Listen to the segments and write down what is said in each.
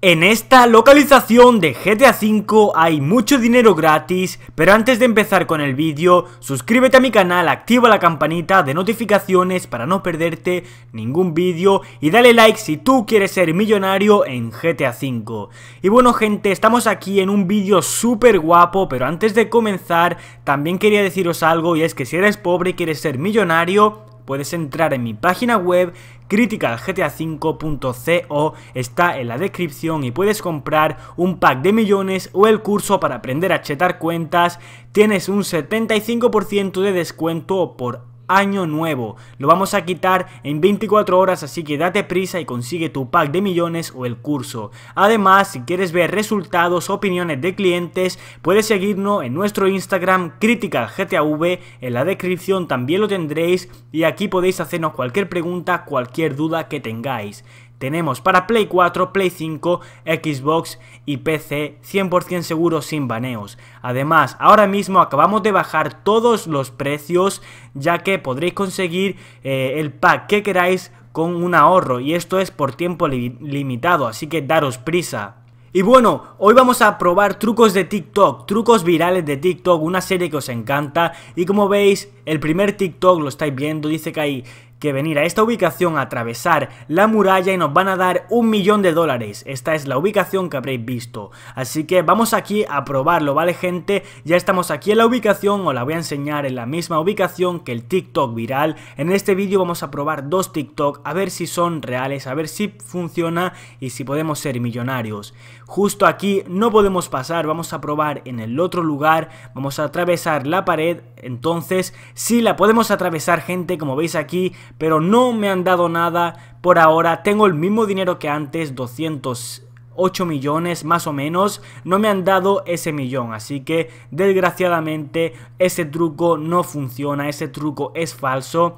En esta localización de GTA V hay mucho dinero gratis, pero antes de empezar con el vídeo, suscríbete a mi canal, activa la campanita de notificaciones para no perderte ningún vídeo y dale like si tú quieres ser millonario en GTA V. Y bueno gente, estamos aquí en un vídeo súper guapo, pero antes de comenzar también quería deciros algo y es que si eres pobre y quieres ser millonario, puedes entrar en mi página web criticalgta5.co, está en la descripción y puedes comprar un pack de millones o el curso para aprender a chetar cuentas. Tienes un 75% de descuento por año nuevo. Lo vamos a quitar en 24 horas, así que date prisa y consigue tu pack de millones o el curso. Además, si quieres ver resultados, opiniones de clientes, puedes seguirnos en nuestro Instagram CriticalGTAV, En la descripción también lo tendréis y aquí podéis hacernos cualquier pregunta, cualquier duda que tengáis. Tenemos para Play 4, Play 5, Xbox y PC 100% seguro sin baneos. Además, ahora mismo acabamos de bajar todos los precios ya que podréis conseguir eh, el pack que queráis con un ahorro y esto es por tiempo limitado, así que daros prisa. Y bueno, hoy vamos a probar trucos de TikTok, trucos virales de TikTok, una serie que os encanta y como veis, el primer TikTok lo estáis viendo, dice que hay que venir a esta ubicación, a atravesar la muralla y nos van a dar un millón de dólares. Esta es la ubicación que habréis visto. Así que vamos aquí a probarlo, ¿vale gente? Ya estamos aquí en la ubicación, os la voy a enseñar en la misma ubicación que el TikTok viral. En este vídeo vamos a probar dos TikTok, a ver si son reales, a ver si funciona y si podemos ser millonarios. Justo aquí no podemos pasar, vamos a probar en el otro lugar, vamos a atravesar la pared, entonces si la podemos atravesar gente, como veis aquí, pero no me han dado nada por ahora. Tengo el mismo dinero que antes, 208 millones más o menos, no me han dado ese millón, así que desgraciadamente ese truco no funciona, ese truco es falso.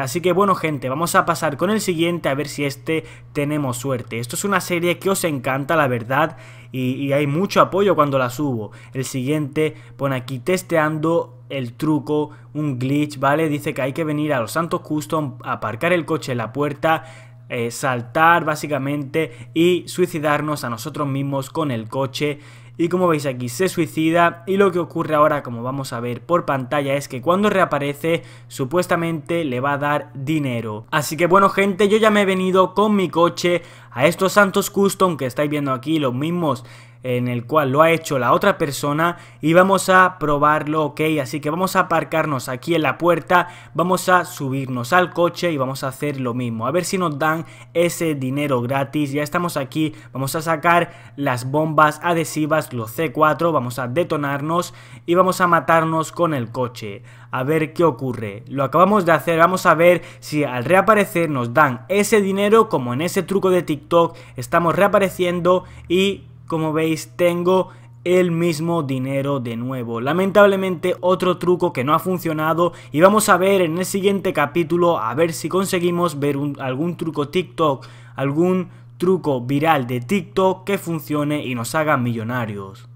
así que bueno gente, vamos a pasar con el siguiente a ver si este tenemos suerte. Esto es una serie que os encanta, la verdad, y, hay mucho apoyo cuando la subo. El siguiente pone aquí testeando el truco, un glitch, ¿vale? Dice que hay que venir a los Santos Custom, aparcar el coche en la puerta, eh, saltar básicamente y suicidarnos a nosotros mismos con el coche. Y como veis aquí se suicida y lo que ocurre ahora como vamos a ver por pantalla es que cuando reaparece supuestamente le va a dar dinero. Así que bueno gente yo ya me he venido con mi coche a estos Santos Custom que estáis viendo aquí los mismos en el cual lo ha hecho la otra persona y vamos a probarlo, ok, así que vamos a aparcarnos aquí en la puerta, vamos a subirnos al coche y vamos a hacer lo mismo, a ver si nos dan ese dinero gratis, ya estamos aquí, vamos a sacar las bombas adhesivas, los C4, vamos a detonarnos y vamos a matarnos con el coche, a ver qué ocurre, lo acabamos de hacer, vamos a ver si al reaparecer nos dan ese dinero como en ese truco de TikTok, estamos reapareciendo y como veis tengo el mismo dinero de nuevo. Lamentablemente otro truco que no ha funcionado y vamos a ver en el siguiente capítulo a ver si conseguimos ver algún truco TikTok, algún truco viral de TikTok que funcione y nos haga millonarios.